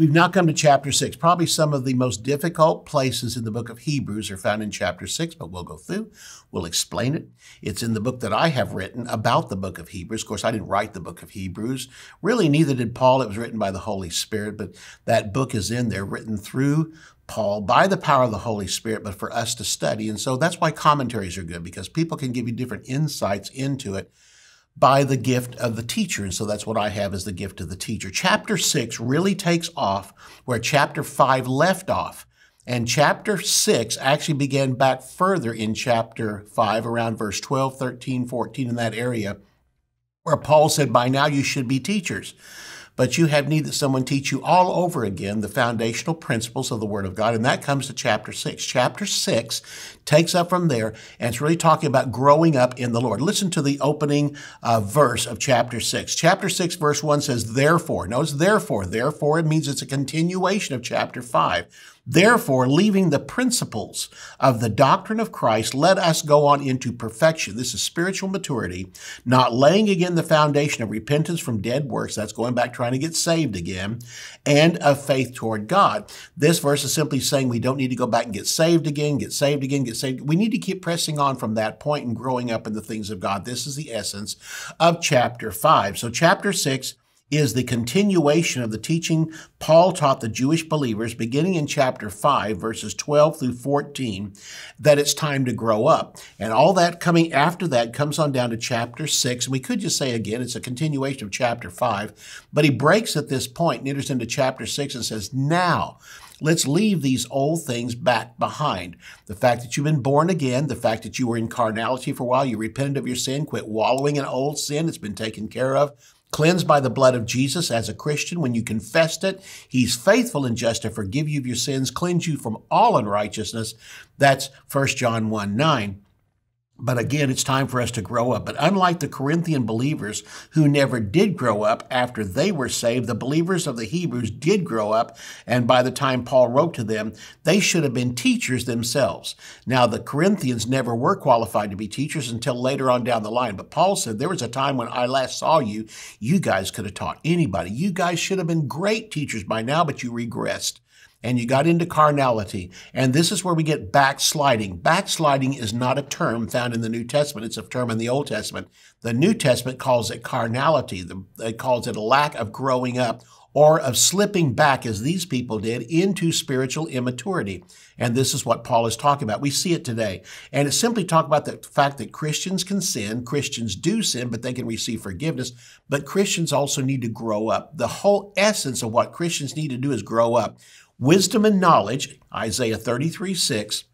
We've now come to chapter 6. Probably some of the most difficult places in the book of Hebrews are found in chapter 6, but we'll go through. We'll explain it. It's in the book that I have written about the book of Hebrews. Of course, I didn't write the book of Hebrews. Really, neither did Paul. It was written by the Holy Spirit, but that book is in there, written through Paul by the power of the Holy Spirit, but for us to study. And so that's why commentaries are good, because people can give you different insights into it by the gift of the teacher. And so that's what I have as the gift of the teacher. Chapter six really takes off where chapter five left off. And chapter six actually began back further in chapter five, around verse 12, 13, 14, in that area, where Paul said, By now you should be teachers but you have need that someone teach you all over again the foundational principles of the Word of God. And that comes to chapter 6. Chapter 6 takes up from there, and it's really talking about growing up in the Lord. Listen to the opening uh, verse of chapter 6. Chapter 6, verse 1 says, Therefore. Notice, therefore. Therefore, it means it's a continuation of chapter 5. Therefore, leaving the principles of the doctrine of Christ, let us go on into perfection. This is spiritual maturity, not laying again the foundation of repentance from dead works. That's going back trying to get saved again, and of faith toward God. This verse is simply saying we don't need to go back and get saved again, get saved again, get saved. We need to keep pressing on from that point and growing up in the things of God. This is the essence of chapter 5. So, chapter 6 is the continuation of the teaching Paul taught the Jewish believers beginning in chapter 5, verses 12 through 14, that it's time to grow up. And all that coming after that comes on down to chapter 6. And we could just say again, it's a continuation of chapter 5, but he breaks at this point and enters into chapter 6 and says, Now, Let's leave these old things back behind. The fact that you've been born again, the fact that you were in carnality for a while, you repented of your sin, quit wallowing in old sin, it's been taken care of Cleansed by the blood of Jesus as a Christian, when you confessed it, He's faithful and just to forgive you of your sins, cleanse you from all unrighteousness. That's 1 John 1 9. But again, it's time for us to grow up. But unlike the Corinthian believers who never did grow up after they were saved, the believers of the Hebrews did grow up. And by the time Paul wrote to them, they should have been teachers themselves. Now, the Corinthians never were qualified to be teachers until later on down the line. But Paul said, There was a time when I last saw you. You guys could have taught anybody. You guys should have been great teachers by now, but you regressed and you got into carnality. And this is where we get backsliding. Backsliding is not a term found in the New Testament, it's a term in the Old Testament. The New Testament calls it carnality, it calls it a lack of growing up or of slipping back, as these people did, into spiritual immaturity. And this is what Paul is talking about. We see it today. And it simply talk about the fact that Christians can sin. Christians do sin, but they can receive forgiveness. But Christians also need to grow up. The whole essence of what Christians need to do is grow up. Wisdom and knowledge, Isaiah 33 6,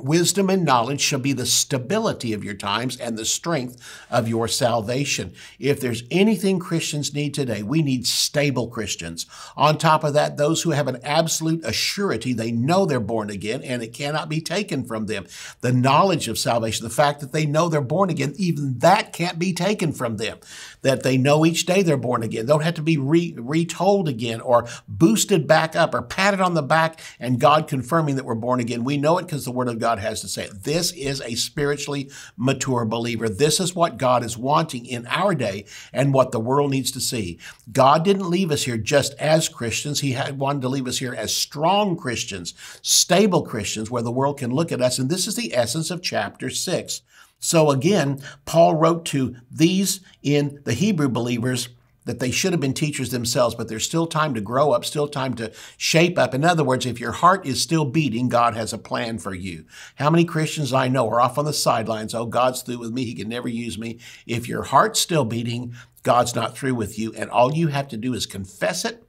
Wisdom and knowledge shall be the stability of your times and the strength of your salvation. If there's anything Christians need today, we need stable Christians. On top of that, those who have an absolute assurity, they know they're born again and it cannot be taken from them. The knowledge of salvation, the fact that they know they're born again, even that can't be taken from them. That they know each day they're born again. They don't have to be re- retold again or boosted back up or patted on the back and God confirming that we're born again. We know it because the Word of God has to say. This is a spiritually mature believer. This is what God is wanting in our day and what the world needs to see. God didn't leave us here just as Christians. He had wanted to leave us here as strong Christians, stable Christians, where the world can look at us. And this is the essence of chapter six. So again, Paul wrote to these in the Hebrew believers that they should have been teachers themselves, but there's still time to grow up, still time to shape up. In other words, if your heart is still beating, God has a plan for you. How many Christians I know are off on the sidelines? Oh, God's through with me. He can never use me. If your heart's still beating, God's not through with you. And all you have to do is confess it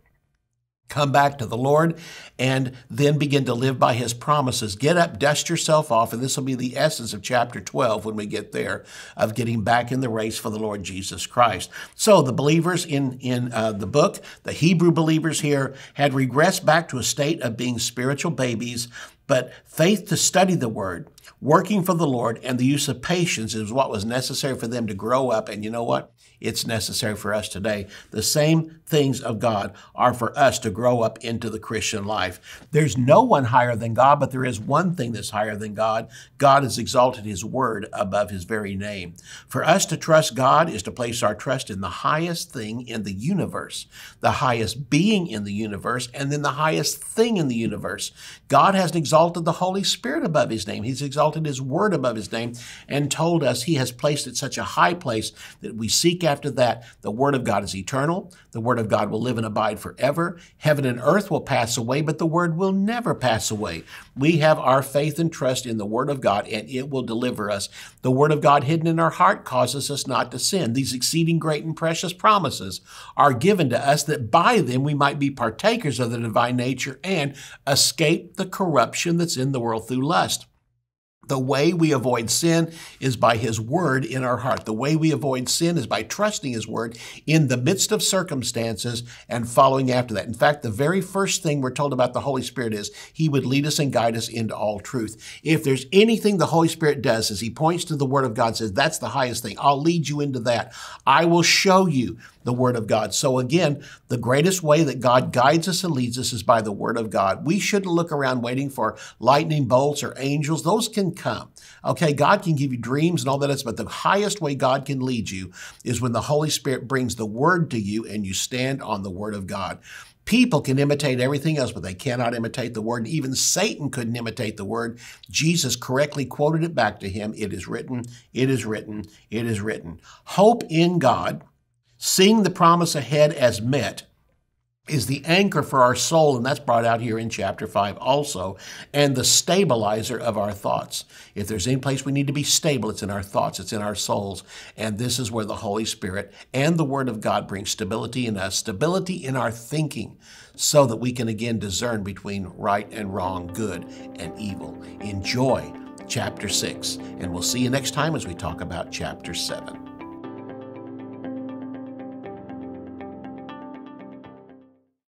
come back to the Lord, and then begin to live by his promises. Get up, dust yourself off, and this will be the essence of chapter 12 when we get there of getting back in the race for the Lord Jesus Christ. So the believers in, in uh, the book, the Hebrew believers here, had regressed back to a state of being spiritual babies but faith to study the word, working for the Lord, and the use of patience is what was necessary for them to grow up. And you know what? It's necessary for us today. The same things of God are for us to grow up into the Christian life. There's no one higher than God, but there is one thing that's higher than God. God has exalted His word above His very name. For us to trust God is to place our trust in the highest thing in the universe, the highest being in the universe, and then the highest thing in the universe. God has exalted exalted the Holy Spirit above his name. He's exalted his word above his name and told us he has placed it such a high place that we seek after that. The word of God is eternal. The word of God will live and abide forever. Heaven and earth will pass away, but the word will never pass away. We have our faith and trust in the word of God and it will deliver us. The word of God hidden in our heart causes us not to sin. These exceeding great and precious promises are given to us that by them we might be partakers of the divine nature and escape the corruption that's in the world through lust. The way we avoid sin is by His Word in our heart. The way we avoid sin is by trusting His Word in the midst of circumstances and following after that. In fact, the very first thing we're told about the Holy Spirit is He would lead us and guide us into all truth. If there's anything the Holy Spirit does is He points to the Word of God, says, that's the highest thing. I'll lead you into that. I will show you the Word of God. So again, the greatest way that God guides us and leads us is by the Word of God. We shouldn't look around waiting for lightning bolts or angels. Those can come. Okay, God can give you dreams and all that else, but the highest way God can lead you is when the Holy Spirit brings the word to you and you stand on the word of God. People can imitate everything else, but they cannot imitate the word. even Satan couldn't imitate the word. Jesus correctly quoted it back to him It is written, it is written, it is written. Hope in God, seeing the promise ahead as met, is the anchor for our soul, and that's brought out here in chapter 5 also, and the stabilizer of our thoughts. If there's any place we need to be stable, it's in our thoughts, it's in our souls, and this is where the Holy Spirit and the Word of God bring stability in us, stability in our thinking, so that we can again discern between right and wrong, good and evil. Enjoy chapter 6, and we'll see you next time as we talk about chapter 7.